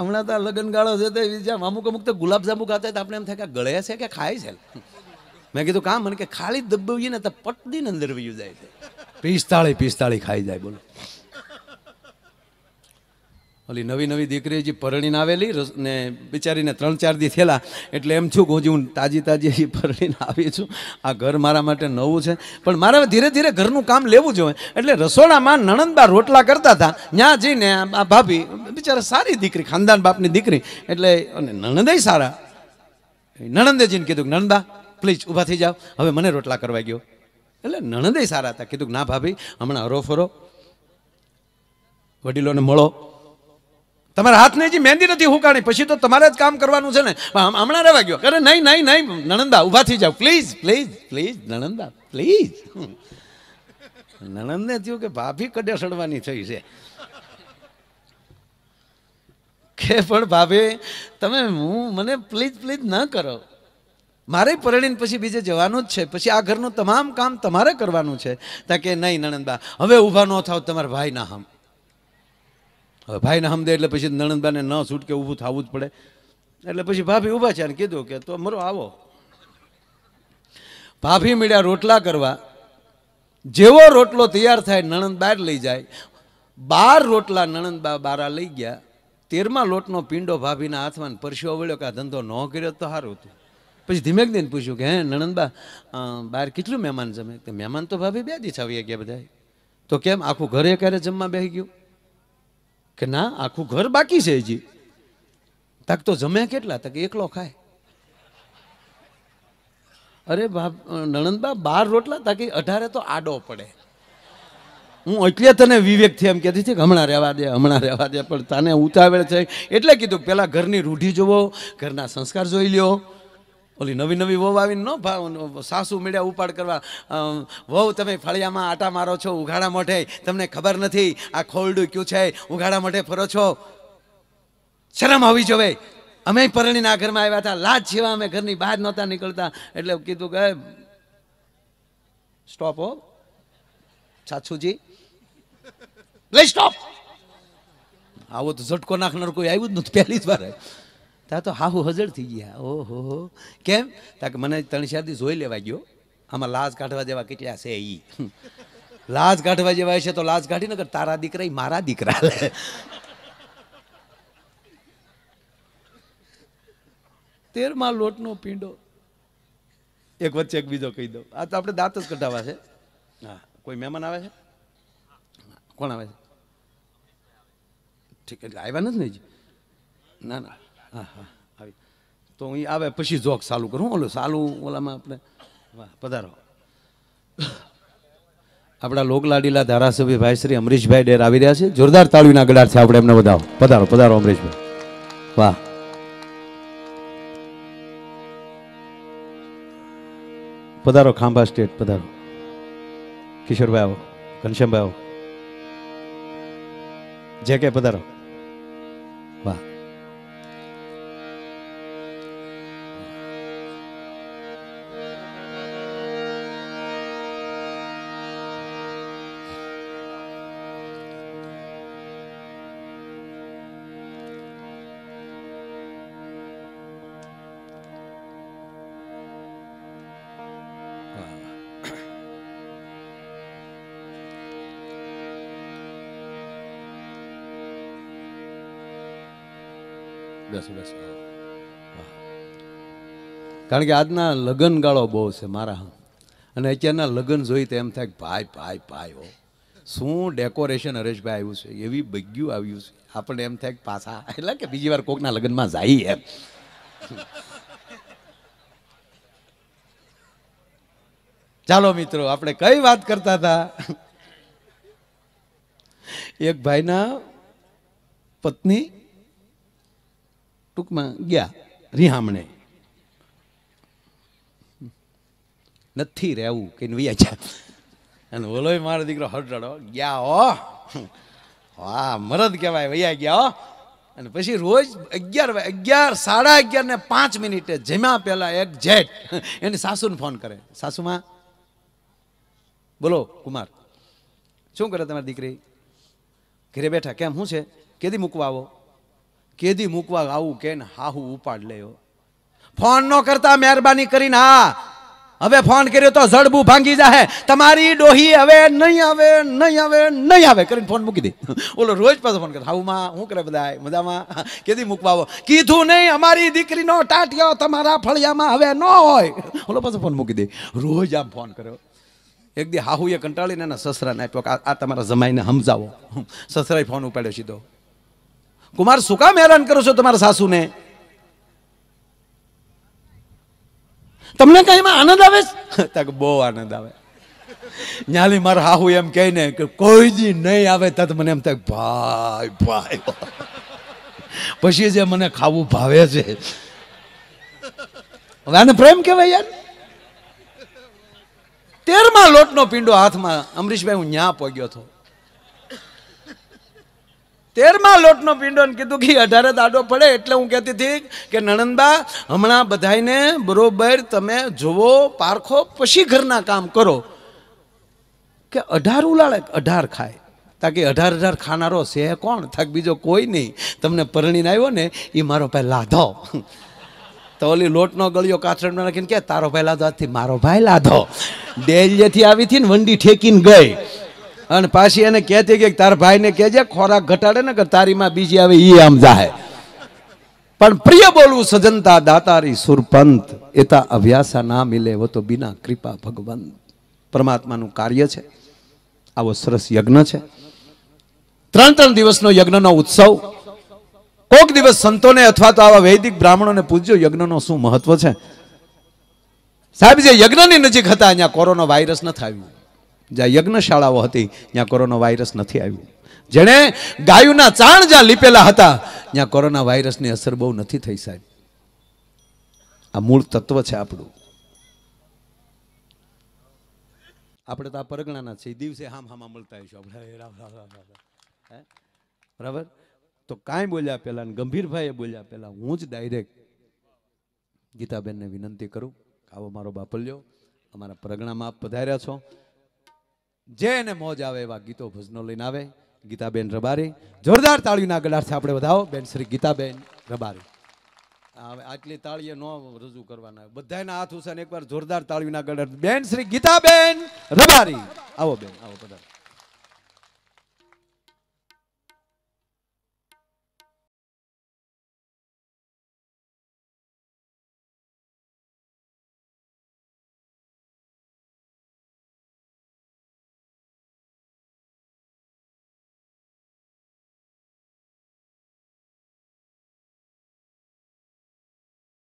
હમણાં તો લગ્ન ગાળો છે તે અમુક અમુક તો ગુલાબજાંબુ ખાતા હોય તો આપણે એમ થાય કે ગળે છે કે ખાય છે મેં કીધું કામ મને કે ખાલી દબાવીએ ને તો પટદીન અંદર વયું જાય છે પિસ્તાળી પિસ્તાળી ખાઈ જાય બોલો ઓલી નવી નવી દીકરી જે પરણીને આવેલી ને બિચારીને ત્રણ ચાર દી થયેલા એટલે એમ છું કે હજી હું તાજી તાજી પરણીને આવી છું આ ઘર મારા માટે નવું છે પણ મારે ધીરે ધીરે ઘરનું કામ લેવું જોઈએ એટલે રસોડામાં નણંદબા રોટલા કરતા હતા ત્યાં જઈને આ ભાભી બિચારા સારી દીકરી ખાનદાન બાપની દીકરી એટલે અને નણંદે સારા નણંદે જઈને કીધું નણંદા પ્લીઝ ઊભા થઈ જાઓ હવે મને રોટલા કરવા ગયો એટલે નણંદે સારા હતા કીધું ના ભાભી હમણાં હરો ફરો વડીલોને મળો તમારા હાથને જે મહેંદી નથી હુકાણી પછી તો તમારે જ કામ કરવાનું છે ને હમણાં રહેવા ગયો અરે નહીં નહીં નહીં નણંદા ઊભા થઈ જાઓ પ્લીઝ પ્લીઝ પ્લીઝ નણંદા પ્લીઝ નણંદને થયું કે ભાભી કડે સડવાની થઈ છે કે પણ ભાભી તમે હું મને પ્લીઝ પ્લીઝ ન કરો મારે પરણીને પછી બીજે જવાનું જ છે પછી આ ઘરનું તમામ કામ તમારે કરવાનું છે તા કે નહીં નણંદા હવે ઊભા ન થાવ તમારા ભાઈના હમ હવે ભાઈને સમજે એટલે પછી નણંદબાને ન છૂટકે ઊભું થવું જ પડે એટલે પછી ભાભી ઊભા છે અને કીધું કે તો મરો આવો ભાભી મીડ્યા રોટલા કરવા જેવો રોટલો તૈયાર થાય નણંદ બહાર લઈ જાય બાર રોટલા નણંદ બા બારા લઈ ગયા તેરમાં લોટનો પીંડો ભાભીના હાથમાં પરસ્યો વળ્યો કે આ ધંધો ન કર્યો તો સારું હતું પછી ધીમેક દિન પૂછ્યું કે હે નણંદબા બહાર કેટલું મહેમાન જમે કે મહેમાન તો ભાભી બે દિવસ આવી ગયા બધા તો કેમ આખું ઘરે ક્યારે જમવા બેસી ગયું કે ના આખું ઘર બાકી છે હજી તક તો જમ્યા કેટલા તક એકલો ખાય અરે બાપ નણંદબા બાર રોટલા તાકી અઢારે તો આડો પડે હું એટલે તને વિવેકથી એમ કહેતી છે કે હમણાં રહેવા દે હમણાં રહેવા દે પણ તને ઉતાવળ છે એટલે કીધું પહેલાં ઘરની રૂઢી જોવો ઘરના સંસ્કાર જોઈ લ્યો ઓલી નવી નવી વહુ આવીને ન સાસુ મેળ્યા ઉપાડ કરવા વહુ તમે ફળિયામાં આટા મારો છો ઉઘાડા મોઢે તમને ખબર નથી આ ખોલડું ક્યું છે ઉઘાડા મોઢે ફરો છો શરમ આવી જોવે અમે પરણીના ઘરમાં આવ્યા હતા લાજ જેવા અમે ઘરની બહાર નહોતા નીકળતા એટલે કીધું કે સ્ટોપ હો છાછુજી લઈ સ્ટોપ આવો તો ઝટકો નાખનાર કોઈ આવ્યું જ નથી પહેલી જ વાર ત્યાં તો હાહુ હજળ થઈ ગયા ઓહો કેમ ત્યાં કે મને ત્રણ ચાર દિવસ જોઈ લેવા ગયો આમાં લાજ કાઢવા જેવા કેટલા છે એ લાજ કાઢવા જેવા છે તો લાજ કાઢી નગર તારા દીકરા એ મારા દીકરા તેરમાં લોટનો પીંડો એક વચ્ચે એક બીજો કહી દઉં આ તો આપણે દાંત જ કઢાવવા છે હા કોઈ મહેમાન આવે છે કોણ આવે છે ઠીક એટલે આવ્યા નથી ને ના ના હા હા આવી તો અહીં આવે પછી જોક ચાલુ કરું ઓલું સાલું ઓલામાં આપણે વાહ પધારો આપણા લોકલાડીલા ધારાસભ્ય ભાઈ શ્રી અમરીશભાઈ ડેર આવી રહ્યા છે જોરદાર તાળીના ગડાર છે આપણે એમને બધા પધારો પધારો અમરીશભાઈ વાહ પધારો ખાંભા સ્ટેટ પધારો કિશોરભાઈ આવો ઘનશ્યામભાઈ આવો જે કે પધારો કારણ કે આજના લગ્ન ગાળો બહુ છે મારા અને અત્યારના લગ્ન જોઈ તો એમ થાય કે ભાઈ ભાઈ ભાઈ હો શું ડેકોરેશન હરેશભાઈ આવ્યું છે એવી બગ્યું આવ્યું છે આપણને એમ થાય કે પાછા એટલે કે બીજી વાર કોકના લગ્નમાં જાય એમ ચાલો મિત્રો આપણે કઈ વાત કરતા હતા એક ભાઈના પત્ની ટૂંકમાં ગયા રિહામણે નથી રહેવું કે વૈયા જા અને ઓલો મારો દીકરો હરડો ગયા હો વાહ મરદ કહેવાય વૈયા ગયા હો અને પછી રોજ અગિયાર અગિયાર સાડા અગિયાર ને પાંચ મિનિટે જમ્યા પહેલાં એક જેટ એની સાસુને ફોન કરે સાસુમાં બોલો કુમાર શું કરે તમારી દીકરી ઘરે બેઠા કેમ શું છે કેદી મૂકવા આવો કેદી મૂકવા આવું કે ને હાહુ ઉપાડ લેયો ફોન ન કરતા મહેરબાની કરીને હા હવે ફોન કર્યો તો જડબું ભાંગી જાહે તમારી ડોહી હવે નહીં આવે નહીં આવે નહીં આવે કરીને ફોન મૂકી દે ઓલો રોજ પાછો ફોન કરે હાઉમાં શું કરે બધા મજામાં કેદી મૂકવા આવો કીધું નહીં અમારી દીકરીનો ટાટિયો તમારા ફળિયામાં હવે ન હોય ઓલો પાછો ફોન મૂકી દે રોજ આમ ફોન કર્યો એક દી હાહુએ કંટાળીને એના સસરાને આપ્યો આ તમારા જમાઈને સમજાવો સસરાએ ફોન ઉપાડ્યો સીધો કુમાર શું કામ હેરાન કરો છો તમારા સાસુને તમને કઈ એમાં આનંદ આવે તક બહુ આનંદ આવે ન્યાલી મારા હાહુ એમ કહે ને કે કોઈ જી નહીં આવે તત મને એમ થાય ભાઈ ભાઈ પછી જે મને ખાવું ભાવે છે હવે આને પ્રેમ કહેવાય યાર તેરમાં લોટનો પીંડો હાથમાં અમરીશભાઈ હું ન્યા પહોંચ્યો હતો તેરમાં લોટનો પીંડો કીધું કે અઢારે દાડો પડે એટલે હું કહેતી હતી કે નણંદબા હમણાં બધાઈને બરોબર તમે જોવો પારખો પછી ઘરના કામ કરો કે અઢાર ઉલાળે અઢાર ખાય તાકી અઢાર અઢાર ખાનારો છે કોણ થાક બીજો કોઈ નહીં તમને પરણીને આવ્યો ને એ મારો ભાઈ લાધો તો ઓલી લોટનો ગળ્યો કાથરણમાં રાખીને કે તારો ભાઈ લાધો આજથી મારો ભાઈ લાધો જેથી આવી હતી ને વંડી ઠેકીને ગઈ અને પાછી એને કહેતી કે તાર ભાઈને કહેજે ખોરાક ઘટાડે ને કે તારીમાં બીજી આવે એ આમ જાહે પણ પ્રિય બોલવું સજનતા દાતારી સુરપંત એતા અભ્યાસા ના મિલે વો તો બિના કૃપા ભગવંત પરમાત્માનું કાર્ય છે આવો સરસ યજ્ઞ છે ત્રણ ત્રણ દિવસનો યજ્ઞનો ઉત્સવ કોક દિવસ સંતોને અથવા તો આવા વૈદિક બ્રાહ્મણોને પૂજ્યો યજ્ઞનો શું મહત્વ છે સાહેબ જે યજ્ઞની નજીક હતા અહીંયા કોરોના વાયરસ નથી આવ્યું જ્યાં યજ્ઞશાળાઓ હતી ત્યાં કોરોના વાયરસ નથી આવ્યું જેણે ગાયુના ચાણ જ્યાં લીપેલા હતા ત્યાં કોરોના વાયરસની અસર બહુ નથી થઈ સાહેબ આ મૂળ તત્વ છે આપણું આપણે તો આ પરગણાના છીએ દિવસે હામ હામા મળતા હોઈશું આપણે બરાબર તો કાંઈ બોલ્યા પહેલાં ગંભીરભાઈએ બોલ્યા પહેલાં હું જ ડાયરેક્ટ ગીતાબેનને વિનંતી કરું આવો મારો બાપલ્યો અમારા પ્રગણામાં આપ પધાર્યા છો જે એને મોજ આવે એવા ગીતો ભજનો લઈને આવે ગીતાબેન રબારી જોરદાર તાળીના ગલાથી આપણે વધાવો બેન શ્રી ગીતાબેન રબારી હવે આટલી તાળીએ ન રજૂ કરવાના બધાના હાથ ઉછાને એકવાર જોરદાર તાળીના ગલાર બેન શ્રી ગીતાબેન રબારી આવો બેન આવો પધારો